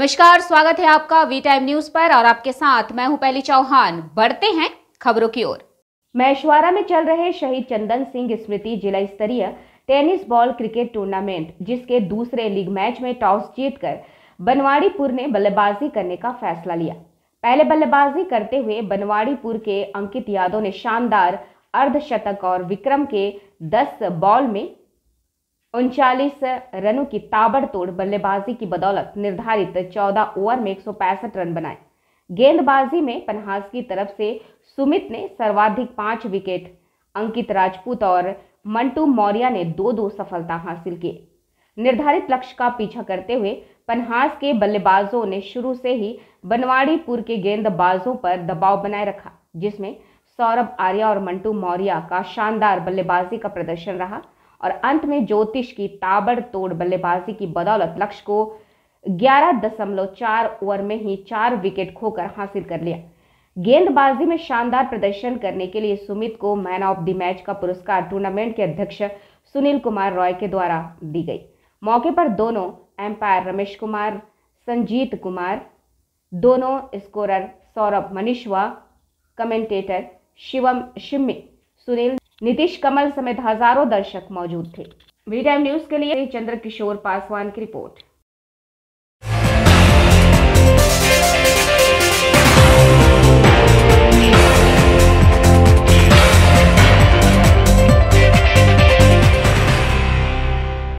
नमस्कार स्वागत है आपका वी टाइम न्यूज पर और आपके साथ मैं हूं पहली चौहान बढ़ते हैं खबरों की ओर मैशवारा में चल रहे शहीद चंदन सिंह स्मृति जिला स्तरीय टेनिस बॉल क्रिकेट टूर्नामेंट जिसके दूसरे लीग मैच में टॉस जीतकर बनवाड़ीपुर ने बल्लेबाजी करने का फैसला लिया पहले बल्लेबाजी करते हुए बनवाड़ीपुर के अंकित यादव ने शानदार अर्धशतक और विक्रम के 10 बॉल में उनचालीस रनों की ताबड़तोड़ बल्लेबाजी की बदौलत निर्धारित 14 ओवर में एक रन बनाए गेंदबाजी में पनहास की तरफ से सुमित ने सर्वाधिक पांच विकेट अंकित राजपूत और मंटू मौर्या ने दो दो सफलता हासिल की निर्धारित लक्ष्य का पीछा करते हुए पनहास के बल्लेबाजों ने शुरू से ही बनवाड़ीपुर के गेंदबाजों पर दबाव बनाए रखा जिसमें सौरभ आर्या और मंटू मौर्या का शानदार बल्लेबाजी का प्रदर्शन रहा और अंत में ज्योतिष की ताबड़तोड़ बल्लेबाजी की बदौलत लक्ष्य को चार ओवर में ही चार विकेट खोकर हासिल कर लिया गेंदबाजी में शानदार प्रदर्शन करने के लिए सुमित को मैन ऑफ द मैच का पुरस्कार टूर्नामेंट के अध्यक्ष सुनील कुमार रॉय के द्वारा दी गई मौके पर दोनों एम्पायर रमेश कुमार संजीत कुमार दोनों स्कोरर सौरभ मनीषवा कमेंटेटर शिवम शिम्मी सुनील नीतीश कमल समेत हजारों दर्शक मौजूद थे वी टाइम न्यूज के लिए चंद्र किशोर पासवान की रिपोर्ट